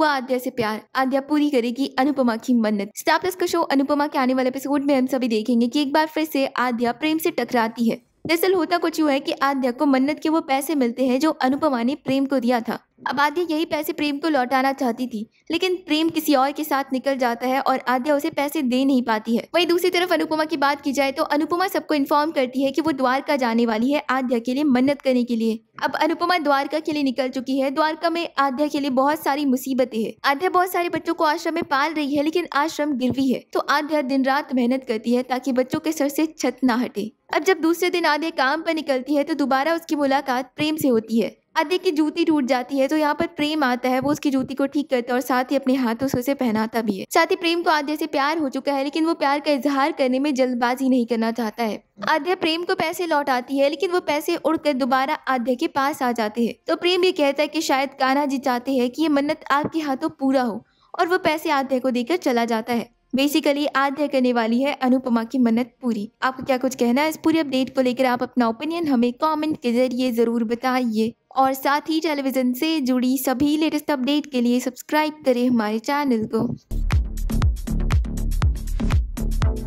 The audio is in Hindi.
हुआ आद्या से प्यार आद्या पूरी करेगी अनुपमा की मन्नत स्टार प्लस का शो अनुपमा के आने वाले एपिसोड में हम सभी देखेंगे कि एक बार फिर से आद्या प्रेम से टकराती है दरअसल होता कुछ यू है कि आद्या को मन्नत के वो पैसे मिलते हैं जो अनुपमा ने प्रेम को दिया था अब आद्या यही पैसे प्रेम को लौटाना चाहती थी लेकिन प्रेम किसी और के साथ निकल जाता है और आद्या उसे पैसे दे नहीं पाती है वहीं दूसरी तरफ अनुपमा की बात की जाए तो अनुपमा सबको इन्फॉर्म करती है कि वो द्वारका जाने वाली है आद्या के लिए मन्नत करने के लिए अब अनुपमा द्वारका के लिए निकल चुकी है द्वारका में आद्या के लिए बहुत सारी मुसीबतें है आद्या बहुत सारे बच्चों को आश्रम में पाल रही है लेकिन आश्रम गिरवी है तो आद्या दिन रात मेहनत करती है ताकि बच्चों के सर से छत ना हटे अब जब दूसरे दिन आद्या काम पर निकलती है तो दोबारा उसकी मुलाकात प्रेम से होती है आदि की जूती टूट जाती है तो यहाँ पर प्रेम आता है वो उसकी जूती को ठीक करता है और साथ ही अपने हाथों से उसे पहनाता भी है साथ ही प्रेम को आद्य से प्यार हो चुका है लेकिन वो प्यार का इजहार करने में जल्दबाजी नहीं करना चाहता है आद्या प्रेम को पैसे लौट आती है लेकिन वो पैसे उड़कर दोबारा आद्या के पास आ जाते हैं तो प्रेम ये कहता है की शायद कान्हा जी चाहते है की ये मन्नत आपके हाथों पूरा हो और वो पैसे आद्या को देकर चला जाता है बेसिकली आज तय करने वाली है अनुपमा की मन्नत पूरी आपको क्या कुछ कहना है इस पूरी अपडेट को लेकर आप अपना ओपिनियन हमें कमेंट के जरिए ज़रूर बताइए और साथ ही टेलीविज़न से जुड़ी सभी लेटेस्ट अपडेट के लिए सब्सक्राइब करें हमारे चैनल को